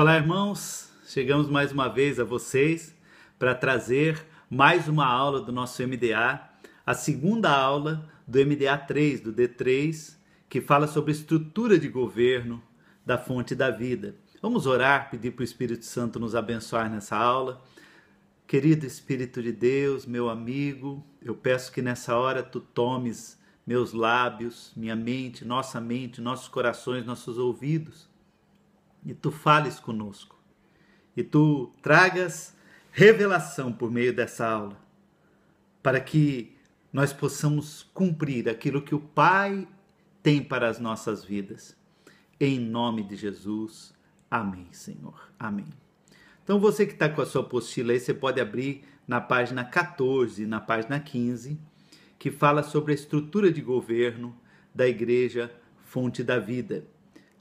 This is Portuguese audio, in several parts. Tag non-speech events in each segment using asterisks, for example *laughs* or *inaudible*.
Olá, irmãos! Chegamos mais uma vez a vocês para trazer mais uma aula do nosso MDA, a segunda aula do MDA 3, do D3, que fala sobre estrutura de governo da fonte da vida. Vamos orar, pedir para o Espírito Santo nos abençoar nessa aula. Querido Espírito de Deus, meu amigo, eu peço que nessa hora tu tomes meus lábios, minha mente, nossa mente, nossos corações, nossos ouvidos e tu fales conosco, e tu tragas revelação por meio dessa aula, para que nós possamos cumprir aquilo que o Pai tem para as nossas vidas. Em nome de Jesus. Amém, Senhor. Amém. Então, você que está com a sua apostila aí, você pode abrir na página 14 na página 15, que fala sobre a estrutura de governo da Igreja Fonte da Vida.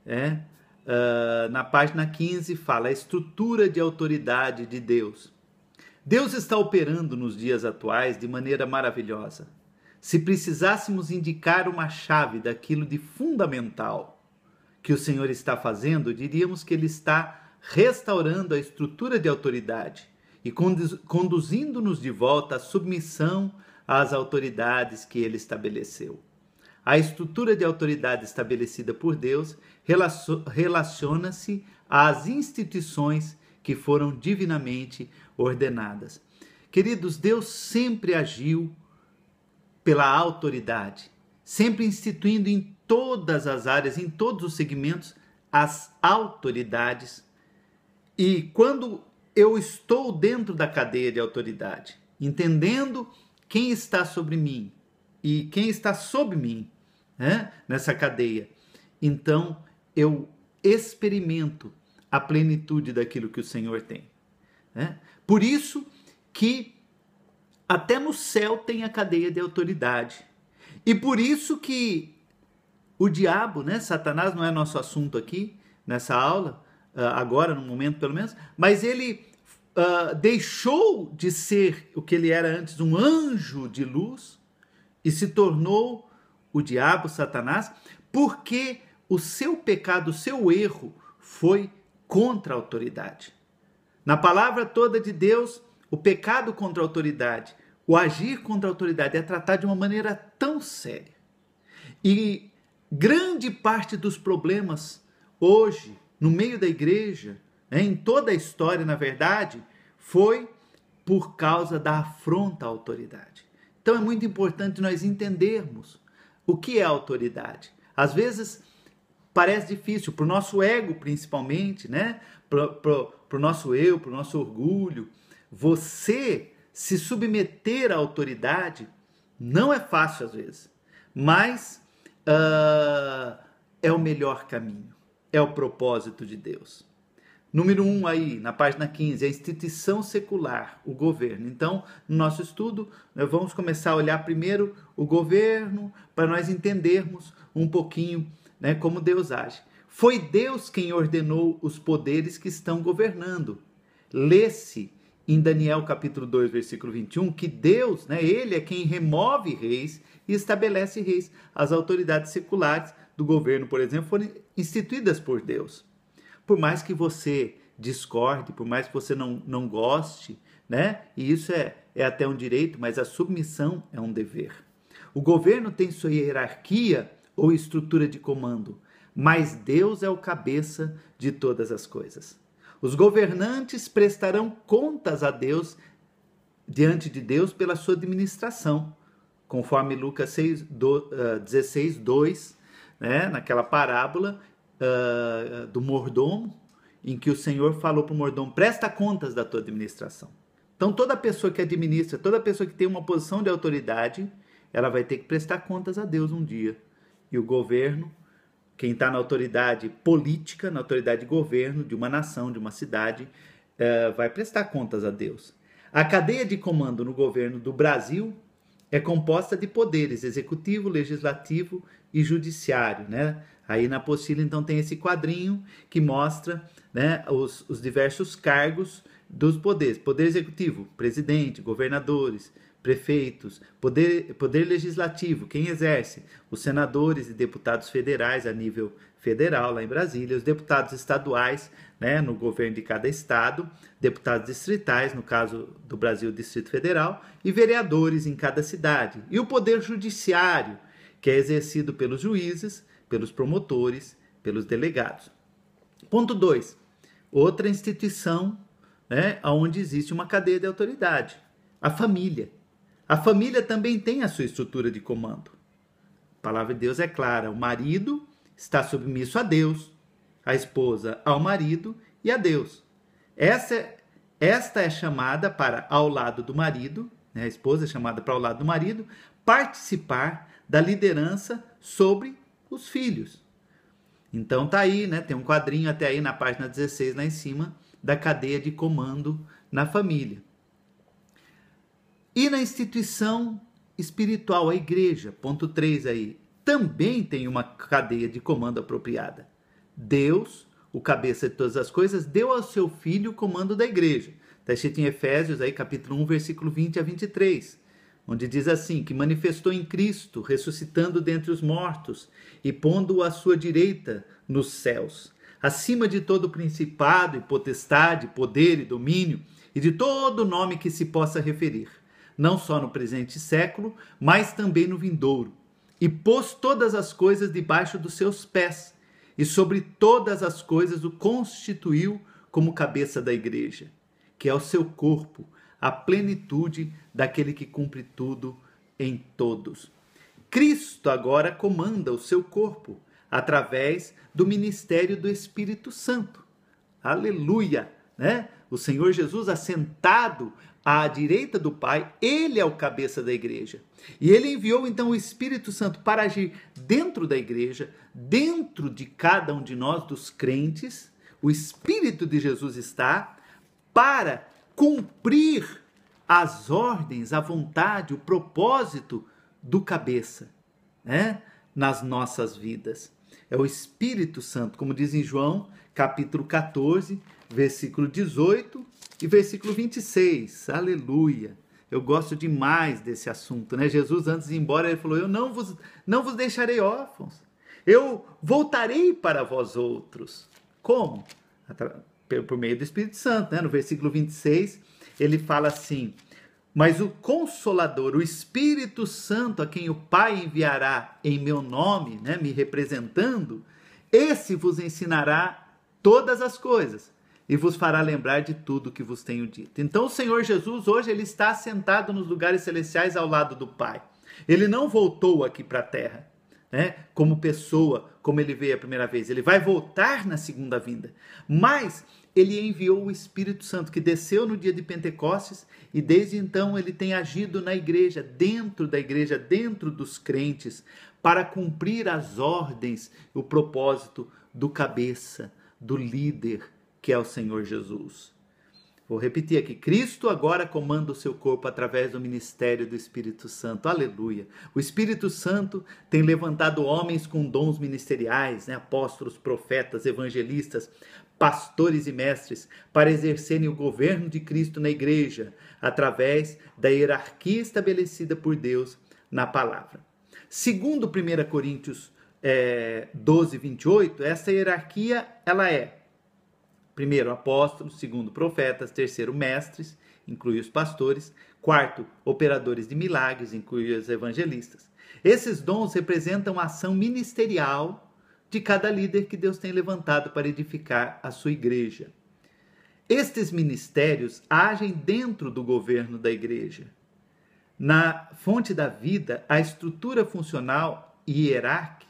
É? uh, na página 15, fala a estrutura de autoridade de Deus. Deus está operando nos dias atuais de maneira maravilhosa. Se precisássemos indicar uma chave daquilo de fundamental que o Senhor está fazendo, diríamos que Ele está restaurando a estrutura de autoridade e conduzindo-nos de volta à submissão às autoridades que Ele estabeleceu. A estrutura de autoridade estabelecida por Deus relaciona-se às instituições que foram divinamente ordenadas. Queridos, Deus sempre agiu pela autoridade, sempre instituindo em todas as áreas, em todos os segmentos, as autoridades. E quando eu estou dentro da cadeia de autoridade, entendendo quem está sobre mim e quem está sob mim, né? nessa cadeia. Então eu experimento a plenitude daquilo que o Senhor tem. Né? Por isso que até no céu tem a cadeia de autoridade. E por isso que o diabo, né, Satanás não é nosso assunto aqui nessa aula, ah, agora no momento pelo menos, mas ele uh, deixou de ser o que ele era antes, um anjo de luz, e se tornou o diabo, Satanás, porque o seu pecado, o seu erro foi contra a autoridade. Na palavra toda de Deus, o pecado contra a autoridade, o agir contra a autoridade é tratado de uma maneira tão séria. E grande parte dos problemas hoje, no meio da igreja, né, em toda a história, na verdade, foi por causa da afronta à autoridade. Então é muito importante nós entendermos o que é autoridade? Às vezes parece difícil, para o nosso ego principalmente, né? Para o nosso eu, para o nosso orgulho. Você se submeter à autoridade não é fácil às vezes, mas uh, é o melhor caminho, é o propósito de Deus. Número 1 um aí, na página 15, a instituição secular, o governo. Então, no nosso estudo, nós vamos começar a olhar primeiro o governo para nós entendermos um pouquinho né, como Deus age. Foi Deus quem ordenou os poderes que estão governando. Lê-se em Daniel capítulo 2, versículo 21, que Deus, né, ele é quem remove reis e estabelece reis. As autoridades seculares do governo, por exemplo, foram instituídas por Deus por mais que você discorde, por mais que você não, não goste, né? E isso é, é até um direito, mas a submissão é um dever. O governo tem sua hierarquia ou estrutura de comando, mas Deus é o cabeça de todas as coisas. Os governantes prestarão contas a Deus diante de Deus pela sua administração, conforme Lucas 6, 16, 2, né? naquela parábola, uh, do mordomo, em que o Senhor falou para o mordomo: presta contas da tua administração. Então, toda pessoa que administra, toda pessoa que tem uma posição de autoridade, ela vai ter que prestar contas a Deus um dia. E o governo, quem está na autoridade política, na autoridade de governo de uma nação, de uma cidade, uh, vai prestar contas a Deus. A cadeia de comando no governo do Brasil é composta de poderes executivo, legislativo e judiciário, né? Aí na apostila, então, tem esse quadrinho que mostra né, os, os diversos cargos dos poderes: poder executivo, presidente, governadores, prefeitos, poder, poder legislativo, quem exerce, os senadores e deputados federais a nível federal lá em Brasília, os deputados estaduais, né, no governo de cada estado, deputados distritais, no caso do Brasil, Distrito Federal, e vereadores em cada cidade. E o poder judiciário, que é exercido pelos juízes, pelos promotores, pelos delegados. Ponto 2. Outra instituição né, onde existe uma cadeia de autoridade, a família. A família também tem a sua estrutura de comando. A palavra de Deus é clara: o marido está submisso a Deus, a esposa ao marido e a Deus. Essa, é, esta é chamada para, ao lado do marido, né, a esposa é chamada para, ao lado do marido, participar da liderança sobre os filhos. Então tá aí, né? Tem um quadrinho até aí na página 16 lá em cima da cadeia de comando na família. E na instituição espiritual, a igreja, ponto 3 aí, também tem uma cadeia de comando apropriada. Deus, o cabeça de todas as coisas, deu ao seu filho o comando da igreja. Está escrito em Efésios aí, capítulo 1, versículo 20 a 23 onde diz assim: que manifestou em Cristo, ressuscitando dentre os mortos e pondo-o à sua direita nos céus, acima de todo principado e potestade, poder e domínio, e de todo nome que se possa referir, não só no presente século, mas também no vindouro, e pôs todas as coisas debaixo dos seus pés, e sobre todas as coisas o constituiu como cabeça da igreja, que é o seu corpo a plenitude daquele que cumpre tudo em todos. Cristo agora comanda o seu corpo através do ministério do Espírito Santo. Aleluia, né? O Senhor Jesus assentado à direita do Pai, ele é o cabeça da igreja. E ele enviou então o Espírito Santo para agir dentro da igreja, dentro de cada um de nós dos crentes. O Espírito de Jesus está para cumprir as ordens, a vontade, o propósito do cabeça, né? Nas nossas vidas. É o Espírito Santo, como diz em João, capítulo 14, versículo 18 e versículo 26. Aleluia. Eu gosto demais desse assunto, né? Jesus antes de ir embora, ele falou: "Eu não vos não vos deixarei órfãos. Eu voltarei para vós outros." Como? por meio do Espírito Santo, né? No versículo 26, ele fala assim: Mas o Consolador, o Espírito Santo, a quem o Pai enviará em meu nome, né? Me representando, esse vos ensinará todas as coisas e vos fará lembrar de tudo que vos tenho dito. Então o Senhor Jesus hoje ele está sentado nos lugares celestiais ao lado do Pai. Ele não voltou aqui para a terra né? como pessoa, como ele veio a primeira vez. Ele vai voltar na segunda vinda. Mas ele enviou o Espírito Santo, que desceu no dia de Pentecostes, e desde então ele tem agido na igreja, dentro da igreja, dentro dos crentes, para cumprir as ordens, o propósito do cabeça, do líder, que é o Senhor Jesus. Vou repetir aqui: Cristo agora comanda o seu corpo através do ministério do Espírito Santo. Aleluia. O Espírito Santo tem levantado homens com dons ministeriais, né? apóstolos, profetas, evangelistas, pastores e mestres, para exercerem o governo de Cristo na igreja, através da hierarquia estabelecida por Deus na palavra. Segundo 1 Coríntios é, 12, 28, essa hierarquia ela é Primeiro, apóstolos. Segundo, profetas. Terceiro, mestres, inclui os pastores. Quarto, operadores de milagres, inclui os evangelistas. Esses dons representam a ação ministerial de cada líder que Deus tem levantado para edificar a sua igreja. Estes ministérios agem dentro do governo da igreja. Na fonte da vida, a estrutura funcional e hierárquica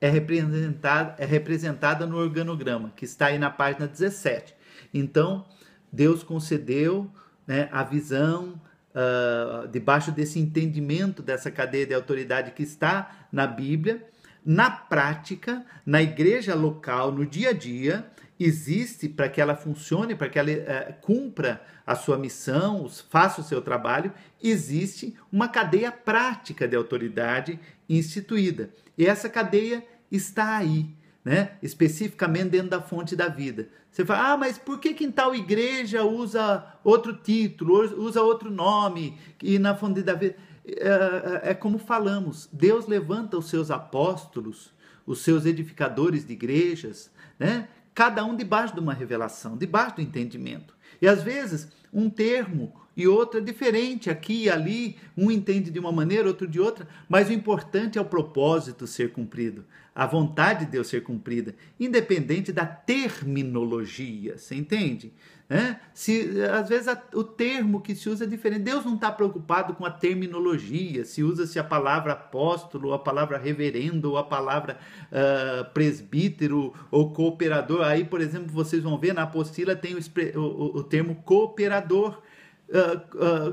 é representada, é representada no organograma, que está aí na página 17. Então, Deus concedeu né, a visão uh, debaixo desse entendimento dessa cadeia de autoridade que está na Bíblia, na prática, na igreja local, no dia a dia, existe para que ela funcione, para que ela eh, cumpra a sua missão, os, faça o seu trabalho, existe uma cadeia prática de autoridade instituída. E essa cadeia está aí, né? especificamente dentro da fonte da vida. Você fala, ah, mas por que, que em tal igreja usa outro título, usa outro nome, e na fonte da vida? É, é, é como falamos, Deus levanta os seus apóstolos, os seus edificadores de igrejas, né? cada um debaixo de uma revelação, debaixo do entendimento. E às vezes, um termo e outra diferente, aqui e ali, um entende de uma maneira, outro de outra, mas o importante é o propósito ser cumprido, a vontade de Deus ser cumprida, independente da terminologia, você entende? É? Se, às vezes a, o termo que se usa é diferente, Deus não está preocupado com a terminologia, se usa-se a palavra apóstolo, a palavra reverendo, ou a palavra uh, presbítero ou cooperador. Aí, por exemplo, vocês vão ver na apostila tem o, o, o termo cooperador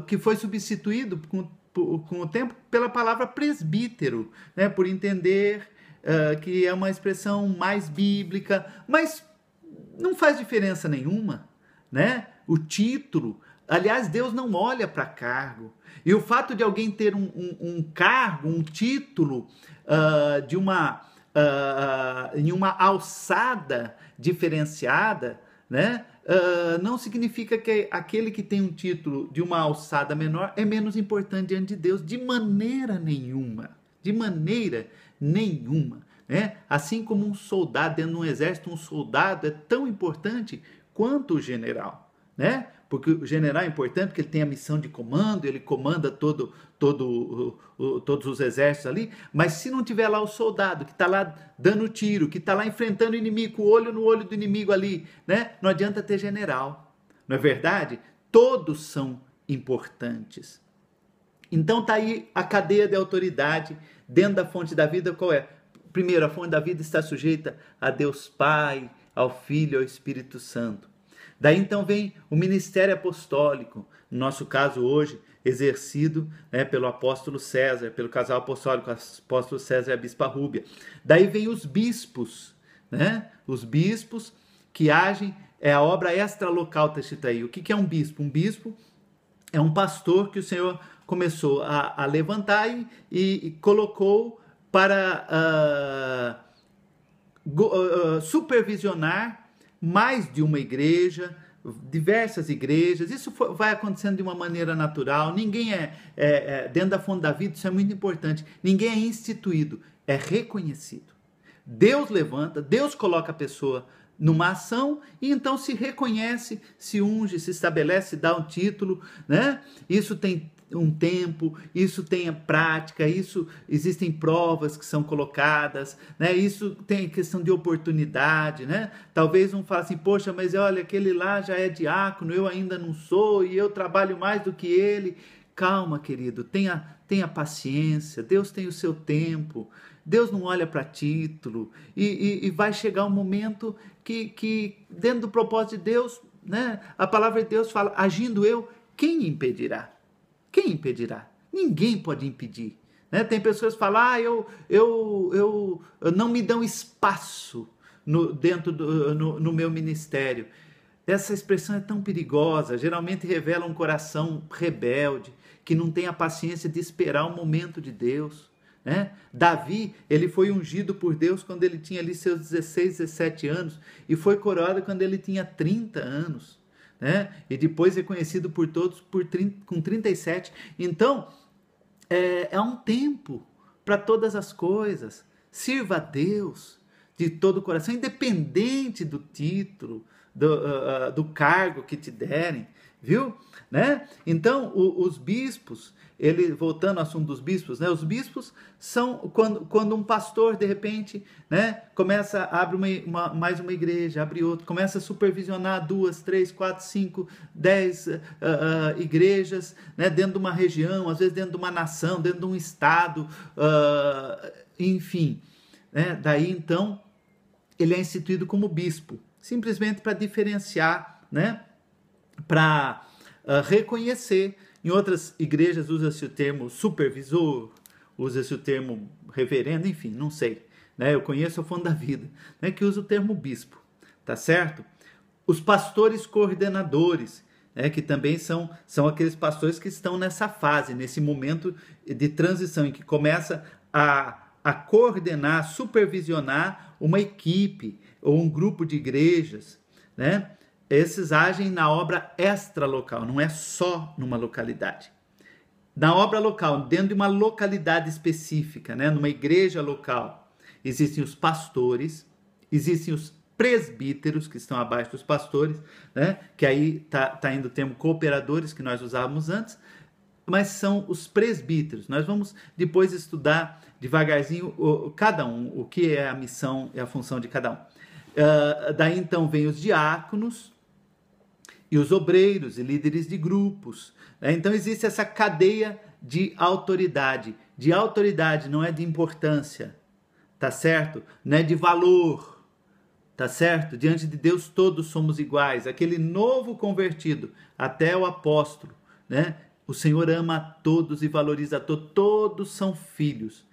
que foi substituído com, com o tempo pela palavra presbítero, né? por entender uh, que é uma expressão mais bíblica, mas não faz diferença nenhuma, né? O título, aliás, Deus não olha para cargo. E o fato de alguém ter um, um, um cargo, um título uh, de uma uh, em uma alçada diferenciada né? Uh, não significa que aquele que tem um título de uma alçada menor é menos importante diante de Deus, de maneira nenhuma. De maneira nenhuma. Né? Assim como um soldado dentro de um exército, um soldado é tão importante quanto o general né? Porque o general é importante porque ele tem a missão de comando, ele comanda todo, todo, o, o, todos os exércitos ali. Mas se não tiver lá o soldado que está lá dando tiro, que está lá enfrentando o inimigo, o olho no olho do inimigo ali, né? Não adianta ter general. Não é verdade? Todos são importantes. Então está aí a cadeia de autoridade dentro da fonte da vida. Qual é? Primeiro, a fonte da vida está sujeita a Deus Pai, ao Filho, ao Espírito Santo. Daí então vem o ministério apostólico, no nosso caso hoje, exercido né, pelo apóstolo César, pelo casal apostólico, apóstolo César e a bispa Rúbia. Daí vem os bispos, né? Os bispos que agem, é a obra extralocal Teixitaí. Tá o que, que é um bispo? Um bispo é um pastor que o Senhor começou a, a levantar e, e, colocou para uh, go, uh, supervisionar mais de uma igreja, diversas igrejas. Isso vai acontecendo de uma maneira natural. Ninguém é, é, é dentro da Fonte da Vida, isso é muito importante. Ninguém é instituído, é reconhecido. Deus levanta, Deus coloca a pessoa numa ação e então se reconhece, se unge, se estabelece, dá um título, né? Isso tem um tempo, isso tem a prática, isso existem provas que são colocadas, né? Isso tem questão de oportunidade, né? Talvez um fale assim, poxa, mas olha, aquele lá já é diácono, eu ainda não sou e eu trabalho mais do que ele. Calma, querido, tenha, tenha paciência, Deus tem o seu tempo, Deus não olha para título, e, e, e, vai chegar um momento que, que, dentro do propósito de Deus, né, a palavra de Deus fala: agindo eu, quem impedirá? Quem impedirá? Ninguém pode impedir. Né? Tem pessoas que falam, ah, eu, eu, eu, eu não me dão espaço no, dentro do no, no meu ministério. Essa expressão é tão perigosa, geralmente revela um coração rebelde, que não tem a paciência de esperar o momento de Deus. Né? Davi, ele foi ungido por Deus quando ele tinha ali seus 16, 17 anos e foi coroado quando ele tinha 30 anos né? E depois reconhecido é por todos por 30, com 37. Então, é, é um tempo para todas as coisas. Sirva a Deus de todo o coração, independente do título, do, uh, do cargo que te derem, viu? Né? Então, o, os bispos, ele voltando ao assunto dos bispos, né? Os bispos são quando, quando um pastor de repente, né, começa abre uma, uma mais uma igreja, abre outra, começa a supervisionar duas, três, quatro, cinco, dez uh, uh, igrejas, né, dentro de uma região, às vezes dentro de uma nação, dentro de um estado, uh, enfim, né? Daí então ele é instituído como bispo, simplesmente para diferenciar, né? para uh, ah, reconhecer. Em outras igrejas usa-se o termo supervisor, usa-se o termo reverendo, enfim, não sei. Né? Eu conheço fundo da Vida, né? que usa o termo bispo, tá certo? Os pastores coordenadores, né? que também são, são aqueles pastores que estão nessa fase, nesse momento de transição, em que começa a, a coordenar, supervisionar uma equipe ou um grupo de igrejas, né? esses agem na obra extra-local, não é só numa localidade. Na obra local, dentro de uma localidade específica, né, numa igreja local, existem os pastores, existem os presbíteros, que estão abaixo dos pastores, né, que aí está tá indo o termo cooperadores, que nós usávamos antes, mas são os presbíteros. Nós vamos depois estudar devagarzinho o, cada um, o que é a missão e a função de cada um. Uh, daí então vem os diáconos, e os obreiros e líderes de grupos. Né? Então existe essa cadeia de autoridade. De autoridade não é de importância, tá certo? Não é de valor, tá certo? Diante de Deus todos somos iguais. Aquele novo convertido até o apóstolo, né? O Senhor ama a todos e valoriza a todos, todos são filhos.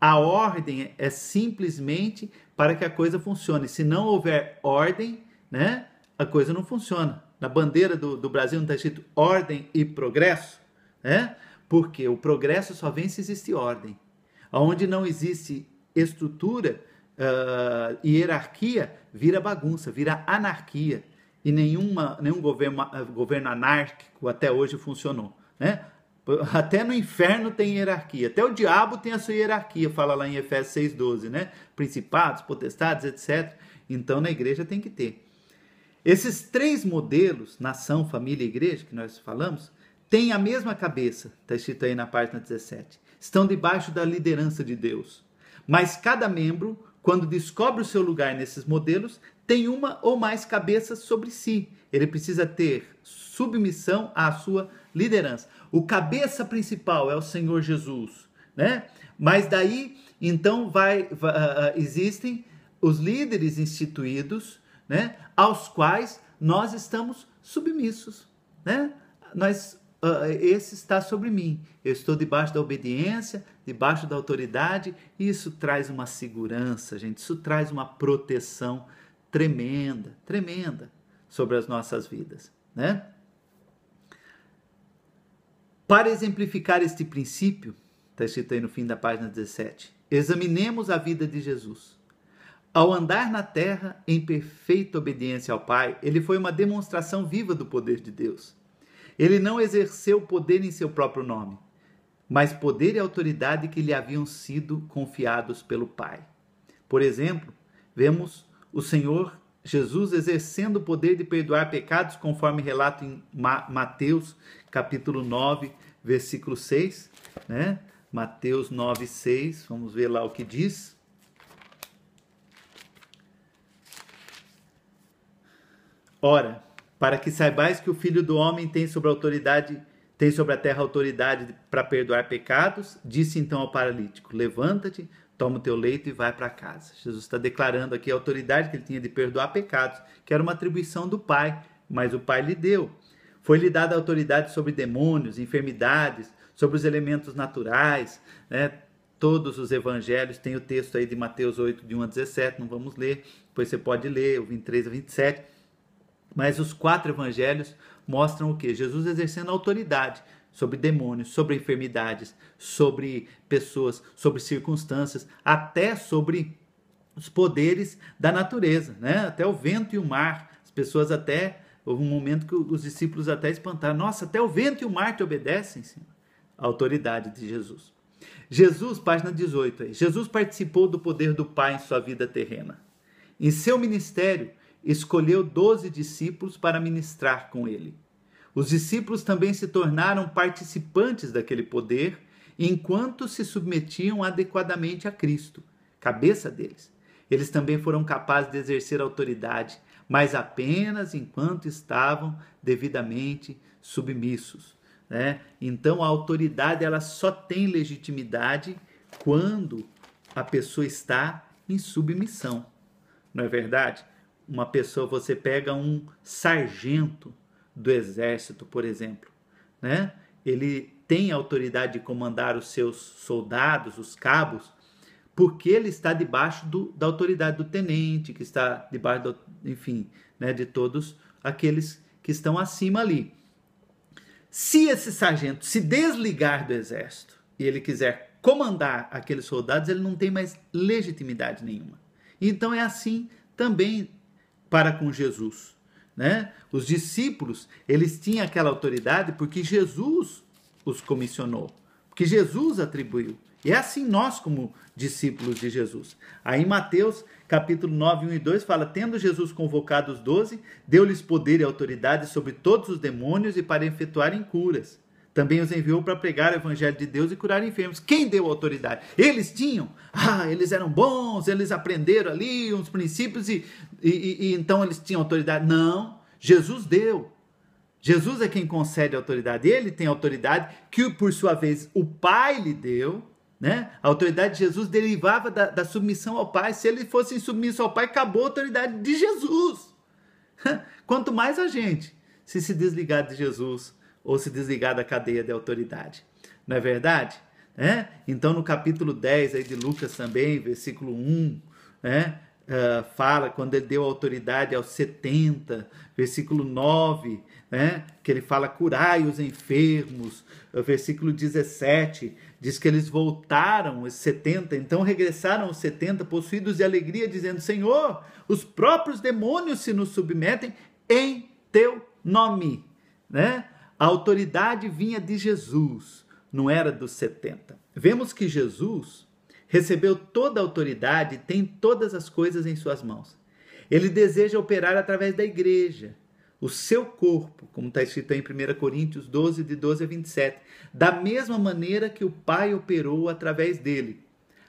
A ordem é simplesmente para que a coisa funcione. Se não houver ordem, né? A coisa não funciona na bandeira do, do Brasil não está escrito ordem e progresso? Né? Porque o progresso só vem se existe ordem. Onde não existe estrutura uh, ah, e hierarquia, vira bagunça, vira anarquia. E nenhuma, nenhum governo, governo anárquico até hoje funcionou. Né? Até no inferno tem hierarquia. Até o diabo tem a sua hierarquia, fala lá em Efésios 6,12, né? Principados, potestades, etc. Então na igreja tem que ter. Esses três modelos, nação, família e igreja, que nós falamos, têm a mesma cabeça, está escrito aí na página 17. Estão debaixo da liderança de Deus. Mas cada membro, quando descobre o seu lugar nesses modelos, tem uma ou mais cabeças sobre si. Ele precisa ter submissão à sua liderança. O cabeça principal é o Senhor Jesus, né? Mas daí, então, vai, vai ah, existem os líderes instituídos né? aos quais nós estamos submissos. Né? Nós, uh, esse está sobre mim. Eu estou debaixo da obediência, debaixo da autoridade, e isso traz uma segurança, gente. Isso traz uma proteção tremenda, tremenda sobre as nossas vidas. Né? Para exemplificar este princípio, está escrito aí no fim da página 17, examinemos a vida de Jesus ao andar na terra em perfeita obediência ao Pai, ele foi uma demonstração viva do poder de Deus. Ele não exerceu poder em seu próprio nome, mas poder e autoridade que lhe haviam sido confiados pelo Pai. Por exemplo, vemos o Senhor Jesus exercendo o poder de perdoar pecados, conforme relato em Mateus, capítulo 9, versículo 6, né? Mateus 9, 6, vamos ver lá o que diz. Ora, para que saibais que o Filho do Homem tem sobre a autoridade, tem sobre a terra autoridade para perdoar pecados, disse então ao paralítico: Levanta-te, toma o teu leito e vai para casa. Jesus está declarando aqui a autoridade que ele tinha de perdoar pecados, que era uma atribuição do Pai, mas o Pai lhe deu. Foi-lhe dada autoridade sobre demônios, enfermidades, sobre os elementos naturais, né? Todos os evangelhos, têm o texto aí de Mateus 8, de 1 a 17, não vamos ler, depois você pode ler, o 23 a 27 mas os quatro evangelhos mostram o que? Jesus exercendo autoridade sobre demônios, sobre enfermidades, sobre pessoas, sobre circunstâncias, até sobre os poderes da natureza, né? Até o vento e o mar. As pessoas até houve um momento que os discípulos até espantaram: "Nossa, até o vento e o mar te obedecem, Senhor". A autoridade de Jesus. Jesus, página 18 aí. Jesus participou do poder do Pai em sua vida terrena. Em seu ministério, escolheu doze discípulos para ministrar com ele. Os discípulos também se tornaram participantes daquele poder enquanto se submetiam adequadamente a Cristo, cabeça deles. Eles também foram capazes de exercer autoridade, mas apenas enquanto estavam devidamente submissos. Né? Então a autoridade ela só tem legitimidade quando a pessoa está em submissão, não é verdade? uma pessoa, você pega um sargento do exército, por exemplo, né? Ele tem autoridade de comandar os seus soldados, os cabos, porque ele está debaixo do, da autoridade do tenente, que está debaixo, do, enfim, né, de todos aqueles que estão acima ali. Se esse sargento se desligar do exército e ele quiser comandar aqueles soldados, ele não tem mais legitimidade nenhuma. Então é assim também para com Jesus, né? Os discípulos, eles tinham aquela autoridade porque Jesus os comissionou, porque Jesus atribuiu. E é assim nós como discípulos de Jesus. Aí Mateus, capítulo 9, 1 e 2 fala: "Tendo Jesus convocado os doze, deu-lhes poder e autoridade sobre todos os demônios e para efetuarem curas." Também os enviou para pregar o evangelho de Deus e curar enfermos. Quem deu autoridade? Eles tinham. Ah, eles eram bons, eles aprenderam ali uns princípios e, e, e então eles tinham autoridade. Não, Jesus deu. Jesus é quem concede autoridade. Ele tem autoridade que, por sua vez, o Pai lhe deu. Né? A autoridade de Jesus derivava da, da submissão ao Pai. Se ele fosse insubmisso ao Pai, acabou a autoridade de Jesus. *laughs* Quanto mais a gente se se desligar de Jesus ou se desligar da cadeia de autoridade. Não é verdade? É? Então, no capítulo 10 aí de Lucas também, versículo 1, Uh, é? ah, fala quando ele deu autoridade aos 70, versículo 9, né, que ele fala: curai os enfermos. Ah, versículo 17 diz que eles voltaram, os 70, então regressaram os 70, possuídos de alegria, dizendo: Senhor, os próprios demônios se nos submetem em teu nome. Né? A autoridade vinha de Jesus, não era dos 70. Vemos que Jesus recebeu toda a autoridade e tem todas as coisas em suas mãos. Ele deseja operar através da igreja, o seu corpo, como está escrito em 1 Coríntios 12, de 12 a 27, da mesma maneira que o Pai operou através dele.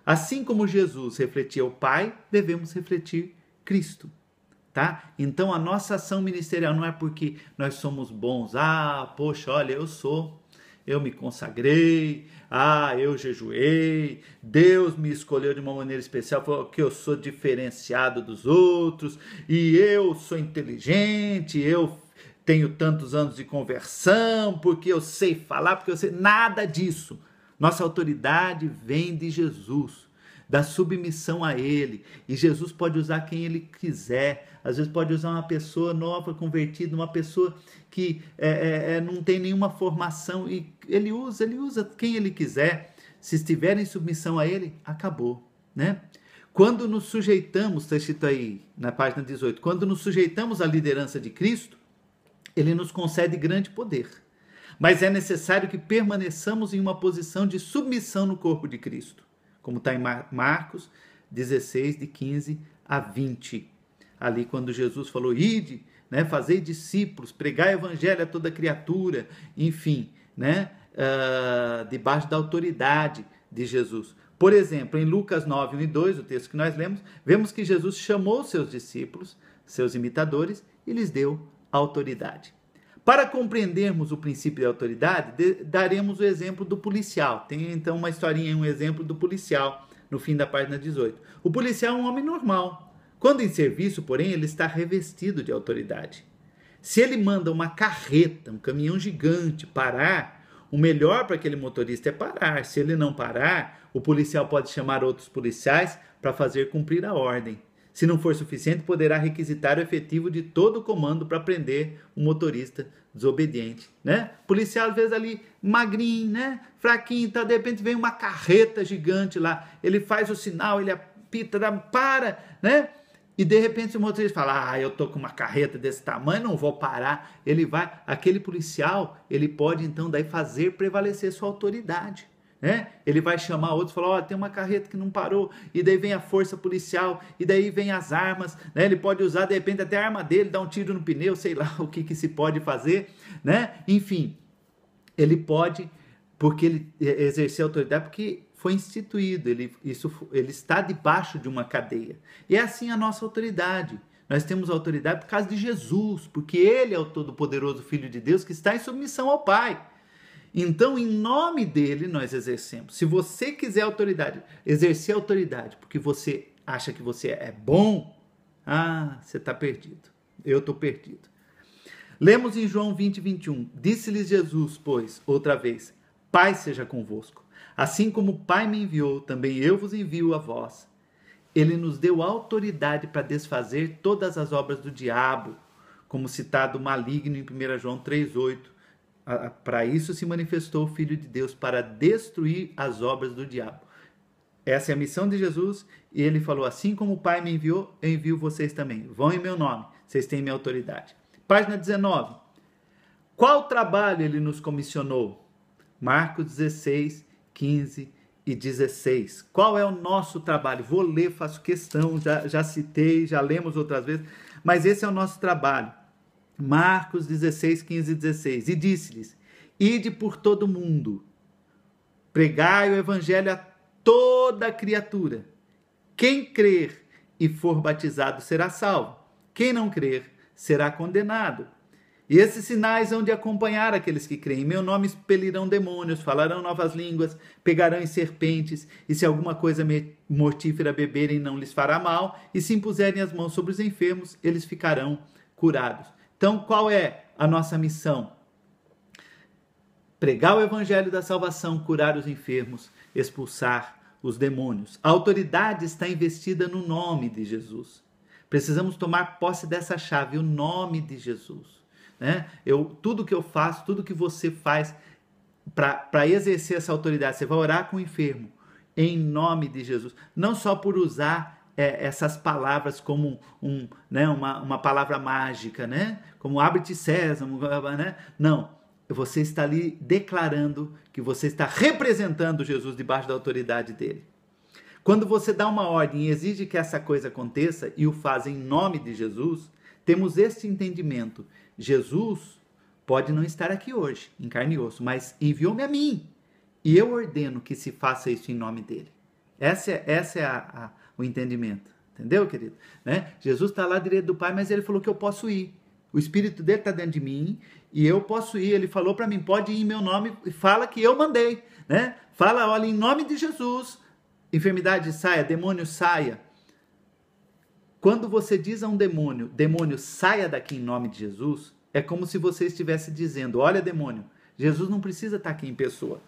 Assim como Jesus refletia o Pai, devemos refletir Cristo tá? Então a nossa ação ministerial não é porque nós somos bons. Ah, poxa, olha, eu sou eu me consagrei, ah, eu jejuei, Deus me escolheu de uma maneira especial, falou que eu sou diferenciado dos outros, e eu sou inteligente, eu tenho tantos anos de conversão, porque eu sei falar, porque eu sei. Nada disso. Nossa autoridade vem de Jesus, da submissão a Ele, e Jesus pode usar quem Ele quiser às vezes pode usar uma pessoa nova, convertida, uma pessoa que é, é, é, não tem nenhuma formação e ele usa, ele usa quem ele quiser. Se estiver em submissão a ele, acabou, né? Quando nos sujeitamos, está escrito aí na página 18, quando nos sujeitamos à liderança de Cristo, ele nos concede grande poder. Mas é necessário que permaneçamos em uma posição de submissão no corpo de Cristo, como está em Marcos 16, de 15 a 20 ali quando Jesus falou: Ide, né, fazei discípulos, pregai o evangelho a toda criatura, enfim, né, uh, debaixo da autoridade de Jesus. Por exemplo, em Lucas 9, 1 e 2, o texto que nós lemos, vemos que Jesus chamou seus discípulos, seus imitadores, e lhes deu autoridade. Para compreendermos o princípio de autoridade, de, daremos o exemplo do policial. Tem então uma historinha, um exemplo do policial, no fim da página 18. O policial é um homem normal, quando em serviço, porém, ele está revestido de autoridade. Se ele manda uma carreta, um caminhão gigante, parar, o melhor para aquele motorista é parar. Se ele não parar, o policial pode chamar outros policiais para fazer cumprir a ordem. Se não for suficiente, poderá requisitar o efetivo de todo o comando para prender o um motorista desobediente, né? O policial às vezes ali magrinho, né? Fraquinho, tá de repente vem uma carreta gigante lá, ele faz o sinal, ele apita, para, né? E de repente o motorista fala: "Ah, eu tô com uma carreta desse tamanho, não vou parar". Ele vai, aquele policial, ele pode então daí fazer prevalecer sua autoridade. Né? Ele vai chamar outros e falar: Ó, oh, tem uma carreta que não parou, e daí vem a força policial, e daí vem as armas, né? Ele pode usar, de repente, até a arma dele, dar um tiro no pneu, sei lá *laughs* o que, que se pode fazer, né? Enfim, ele pode, porque ele eh, exercer autoridade, porque foi instituído, ele, isso, ele está debaixo de uma cadeia. E é assim a nossa autoridade. Nós temos autoridade por causa de Jesus, porque ele é o todo-poderoso Filho de Deus que está em submissão ao Pai. Então, em nome dele, nós exercemos. Se você quiser autoridade, exercer autoridade, porque você acha que você é bom, ah, você está perdido. Eu estou perdido. Lemos em João 20, 21. Disse-lhes Jesus, pois, outra vez: Pai seja convosco Assim como o Pai me enviou, também eu vos envio a vós. Ele nos deu autoridade para desfazer todas as obras do diabo, como citado maligno em 1 João 3,8. Para isso se manifestou o Filho de Deus, para destruir as obras do diabo. Essa é a missão de Jesus, e ele falou: Assim como o Pai me enviou, eu envio vocês também. Vão em meu nome, vocês têm minha autoridade. Página 19. Qual trabalho ele nos comissionou? Marcos 16, 15 e 16. Qual é o nosso trabalho? Vou ler, faço questão, já, já citei, já lemos outras vezes, mas esse é o nosso trabalho. Marcos 16, 15 e 16. E disse-lhes: Ide por todo mundo, pregai o evangelho a toda criatura. Quem crer e for batizado será salvo, quem não crer será condenado. E esses sinais hão de acompanhar aqueles que creem. Em meu nome expelirão demônios, falarão novas línguas, pegarão em serpentes, e se alguma coisa mortífera beberem, não lhes fará mal, e se impuserem as mãos sobre os enfermos, eles ficarão curados. Então, qual é a nossa missão? Pregar o evangelho da salvação, curar os enfermos, expulsar os demônios. A autoridade está investida no nome de Jesus. Precisamos tomar posse dessa chave, o nome de Jesus né? Eu, tudo que eu faço, tudo que você faz para exercer essa autoridade, você vai orar com o enfermo, em nome de Jesus. Não só por usar é, essas palavras como um, né, uma, uma palavra mágica, né? Como abre-te sésamo, né? Não, você está ali declarando que você está representando Jesus debaixo da autoridade dele. Quando você dá uma ordem e exige que essa coisa aconteça e o faz em nome de Jesus, temos este entendimento Jesus pode não estar aqui hoje, em carne e osso, mas enviou-me a mim. E eu ordeno que se faça isso em nome dele. Essa é, essa é a, a, o entendimento. Entendeu, querido? Né? Jesus está lá direito do Pai, mas ele falou que eu posso ir. O Espírito dele está dentro de mim e eu posso ir. Ele falou para mim: pode ir em meu nome e fala que eu mandei. Né? Fala, olha, em nome de Jesus, enfermidade saia, demônio saia, quando você diz a um demônio, demônio, saia daqui em nome de Jesus, é como se você estivesse dizendo: olha, demônio, Jesus não precisa estar aqui em pessoa.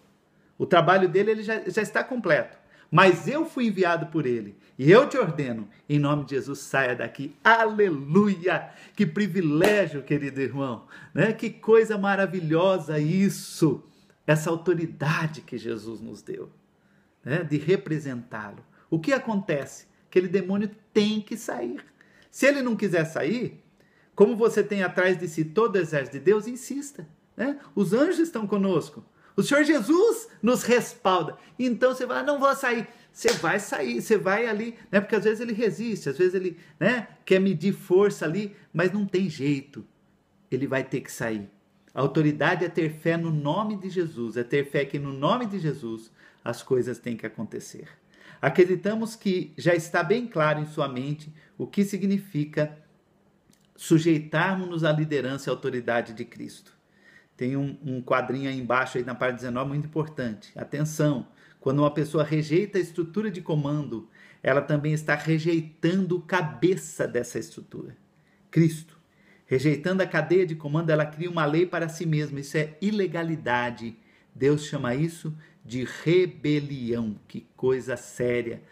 O trabalho dele ele já, já está completo. Mas eu fui enviado por ele e eu te ordeno, em nome de Jesus, saia daqui. Aleluia! Que privilégio, querido irmão, né? Que coisa maravilhosa isso, essa autoridade que Jesus nos deu, né? De representá-lo. O que acontece? Aquele demônio tem que sair. Se ele não quiser sair, como você tem atrás de si todo o exército de Deus, insista. Né? Os anjos estão conosco. O Senhor Jesus nos respalda. Então você vai, não vou sair. Você vai sair, você vai ali, né? Porque às vezes ele resiste, às vezes ele, né, quer medir força ali, mas não tem jeito. Ele vai ter que sair. A autoridade é ter fé no nome de Jesus, é ter fé que no nome de Jesus as coisas têm que acontecer. Acreditamos que já está bem claro em sua mente o que significa sujeitarmos-nos à liderança e autoridade de Cristo. Tem um, um, quadrinho aí embaixo, aí na parte 19, muito importante. Atenção! Quando uma pessoa rejeita a estrutura de comando, ela também está rejeitando o cabeça dessa estrutura, Cristo. Rejeitando a cadeia de comando, ela cria uma lei para si mesma. Isso é ilegalidade. Deus chama isso de rebelião. Que coisa séria.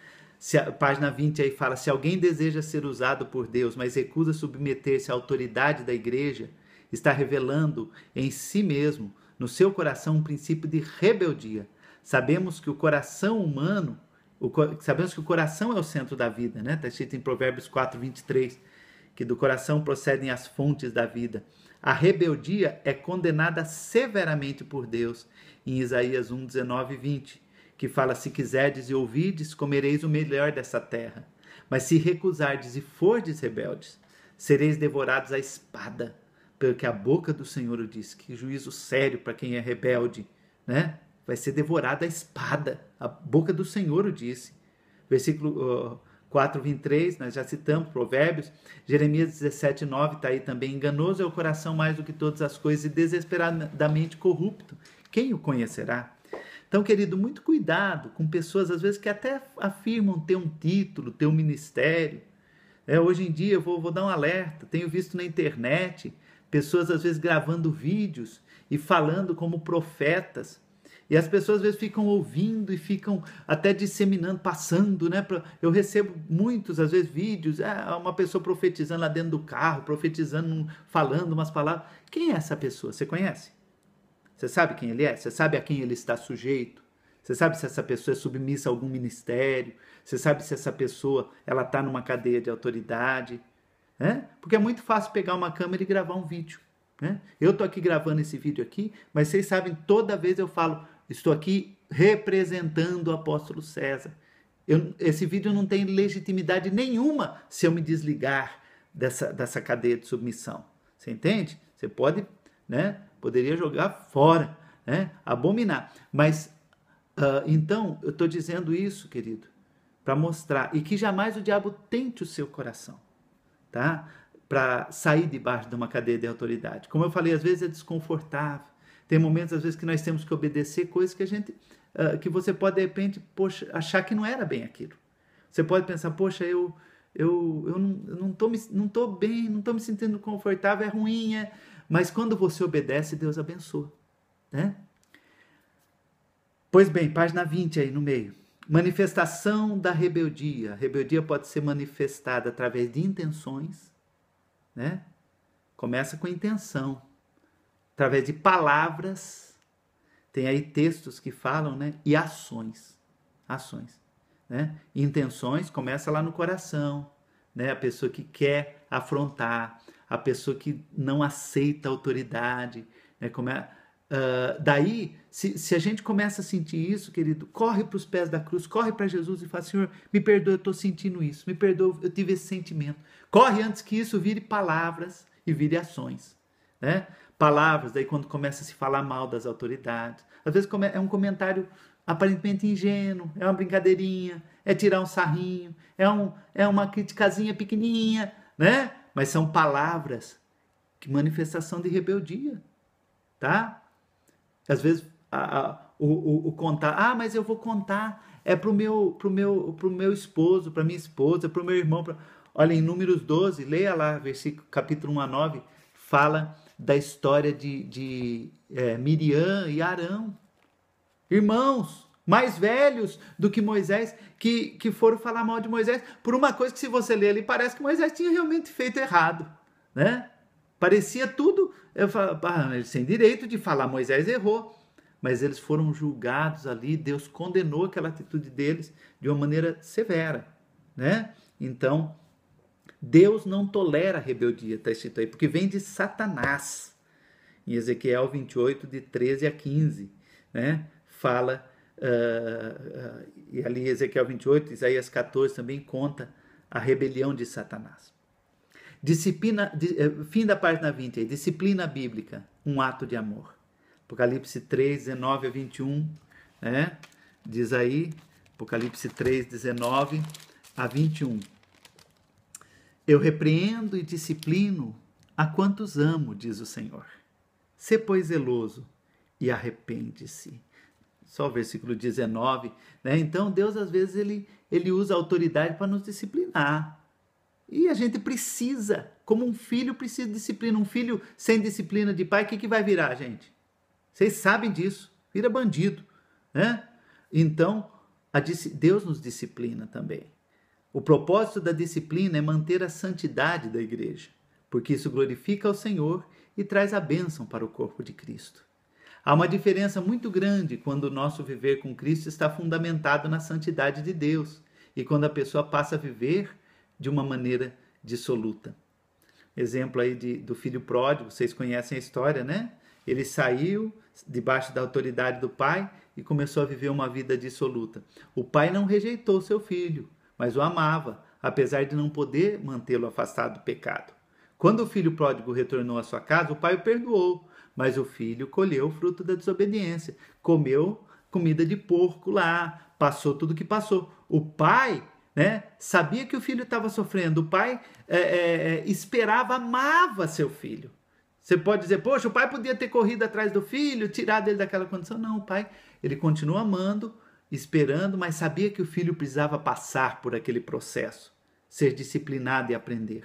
A, página 20 aí fala: se alguém deseja ser usado por Deus, mas recusa submeter-se à autoridade da igreja, está revelando em si mesmo, no seu coração, um princípio de rebeldia. Sabemos que o coração humano, o, sabemos que o coração é o centro da vida, né? Está escrito em Provérbios 4, 23, que do coração procedem as fontes da vida. A rebeldia é condenada severamente por Deus em Isaías 1, 19 e 20, que fala: Se quiserdes e ouvides, comereis o melhor dessa terra. Mas se recusardes e fordes rebeldes, sereis devorados à espada, pelo que a boca do Senhor o diz. Que juízo sério para quem é rebelde, né? Vai ser devorado à espada. A boca do Senhor o disse. Versículo. Uh, 4, 23, nós já citamos Provérbios, Jeremias 17, 9 está aí também. Enganoso é o coração mais do que todas as coisas e desesperadamente corrupto. Quem o conhecerá? Então, querido, muito cuidado com pessoas, às vezes, que até afirmam ter um título, ter um ministério. É, hoje em dia, eu vou, vou dar um alerta: tenho visto na internet pessoas, às vezes, gravando vídeos e falando como profetas e as pessoas às vezes ficam ouvindo e ficam até disseminando, passando, né? Eu recebo muitos, às vezes, vídeos, é, uma pessoa profetizando lá dentro do carro, profetizando, falando umas palavras. Quem é essa pessoa? Você conhece? Você sabe quem ele é? Você sabe a quem ele está sujeito? Você sabe se essa pessoa é submissa a algum ministério? Você sabe se essa pessoa ela está numa cadeia de autoridade? Porque é muito fácil pegar uma câmera e gravar um vídeo. Né? Eu estou aqui gravando esse vídeo aqui, mas vocês sabem, toda vez eu falo, Estou aqui representando o apóstolo César. Eu, esse vídeo não tem legitimidade nenhuma se eu me desligar dessa, dessa cadeia de submissão. Você entende? Você pode, né? Poderia jogar fora, né? Abominar. Mas, uh, então, eu estou dizendo isso, querido, para mostrar. E que jamais o diabo tente o seu coração, tá? Para sair debaixo de uma cadeia de autoridade. Como eu falei, às vezes é desconfortável tem momentos, às vezes, que nós temos que obedecer coisas que a gente. Uh, que você pode, de repente, poxa, achar que não era bem aquilo. Você pode pensar, poxa, eu. Eu, eu não, estou não, tô não tô bem, não tô me sentindo confortável, é ruim, é... Mas quando você obedece, Deus abençoa, né? Pois bem, página 20 aí no meio. Manifestação da rebeldia. A rebeldia pode ser manifestada através de intenções, né? Começa com intenção através de palavras, tem aí textos que falam, né? E ações, ações, né? Intenções começa lá no coração, né? A pessoa que quer afrontar, a pessoa que não aceita autoridade, né? Como é, uh, ah, daí, se, se a gente começa a sentir isso, querido, corre para os pés da cruz, corre para Jesus e fala: Senhor, me perdoa, eu estou sentindo isso, me perdoa, eu tive esse sentimento. Corre antes que isso vire palavras e vire ações. Né? palavras, daí quando começa a se falar mal das autoridades. Às vezes é um comentário aparentemente ingênuo, é uma brincadeirinha, é tirar um sarrinho, é, um, é uma criticazinha pequenininha, né? Mas são palavras que manifestação de rebeldia, tá? Às vezes a, a, o, o, o, contar, ah, mas eu vou contar, é pro meu, pro meu, pro meu esposo, pra minha esposa, pro meu irmão. Pra... Olha, em Números 12, leia lá, versículo, capítulo 1 a 9, fala da história de, de é, Miriam e Arão. Irmãos mais velhos do que Moisés, que, que foram falar mal de Moisés, por uma coisa que, se você ler ali, parece que Moisés tinha realmente feito errado. Né? Parecia tudo. Eu falo, eles têm direito de falar, Moisés errou. Mas eles foram julgados ali, Deus condenou aquela atitude deles de uma maneira severa. Né? Então, Deus não tolera a rebeldia, está escrito aí, porque vem de Satanás. Em Ezequiel 28, de 13 a 15, né? fala, uh, uh, e ali Ezequiel 28, Isaías 14 também conta a rebelião de Satanás. Disciplina, eh, fim da página 20, aí, disciplina bíblica, um ato de amor. Apocalipse 3, 19 a 21, né? diz aí, Apocalipse 3, 19 a 21. Eu repreendo e disciplino a quantos amo, diz o Senhor. Se, pois, zeloso e arrepende-se. Só o versículo 19. Né? Então, Deus, às vezes, ele, ele usa a autoridade para nos disciplinar. E a gente precisa, como um filho precisa de disciplina. Um filho sem disciplina de pai, o que, que vai virar, gente? Vocês sabem disso. Vira bandido. Né? Então, a, Deus nos disciplina também. O propósito da disciplina é manter a santidade da igreja, porque isso glorifica ao Senhor e traz a bênção para o corpo de Cristo. Há uma diferença muito grande quando o nosso viver com Cristo está fundamentado na santidade de Deus e quando a pessoa passa a viver de uma maneira dissoluta. Exemplo aí de, do filho pródigo, vocês conhecem a história, né? Ele saiu debaixo da autoridade do pai e começou a viver uma vida dissoluta. O pai não rejeitou seu filho, mas o amava, apesar de não poder mantê-lo afastado do pecado. Quando o filho pródigo retornou à sua casa, o pai o perdoou, mas o filho colheu o fruto da desobediência, comeu comida de porco lá, passou tudo que passou. O pai né, sabia que o filho estava sofrendo, o pai é, é, é, esperava, amava seu filho. Você pode dizer, poxa, o pai podia ter corrido atrás do filho, tirado ele daquela condição. Não, o pai, ele continua amando, esperando, mas sabia que o filho precisava passar por aquele processo, ser disciplinado e aprender.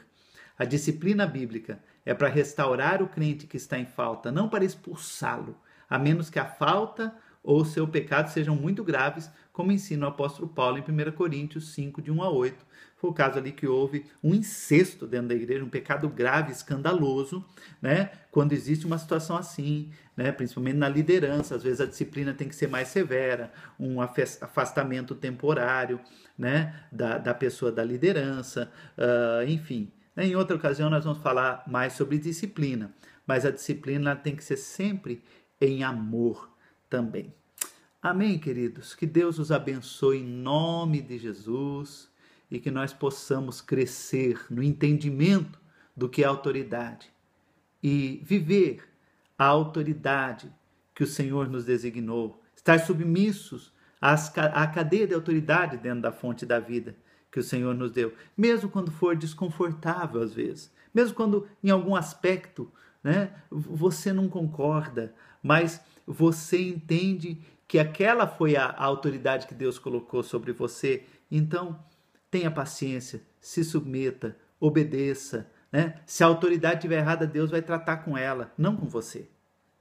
A disciplina bíblica é para restaurar o crente que está em falta, não para expulsá-lo, a menos que a falta ou seu pecado sejam muito graves como ensina o apóstolo Paulo em 1 Coríntios 5, de 1 a 8. Foi o caso ali que houve um incesto dentro da igreja, um pecado grave, escandaloso, né? Quando existe uma situação assim, né? principalmente na liderança, às vezes a disciplina tem que ser mais severa, um afastamento temporário, né? Da, da pessoa da liderança, uh, enfim. Né? Em outra ocasião nós vamos falar mais sobre disciplina, mas a disciplina tem que ser sempre em amor também. Amém, queridos? Que Deus os abençoe em nome de Jesus e que nós possamos crescer no entendimento do que é autoridade e viver a autoridade que o Senhor nos designou, estar submissos à cadeia de autoridade dentro da fonte da vida que o Senhor nos deu, mesmo quando for desconfortável às vezes, mesmo quando em algum aspecto né, você não concorda, mas você entende que aquela foi a, a autoridade que Deus colocou sobre você. Então, tenha paciência, se submeta, obedeça. Né? Se a autoridade estiver errada, Deus vai tratar com ela, não com você.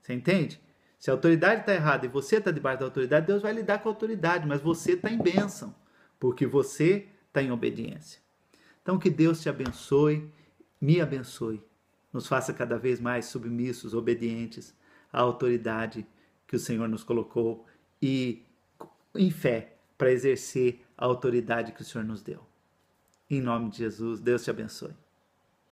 Você entende? Se a autoridade está errada e você está debaixo da autoridade, Deus vai lidar com a autoridade, mas você está em bênção, porque você está em obediência. Então, que Deus te abençoe, me abençoe, nos faça cada vez mais submissos, obedientes à autoridade que o Senhor nos colocou e em fé para exercer a autoridade que o Senhor nos deu. Em nome de Jesus, Deus te abençoe.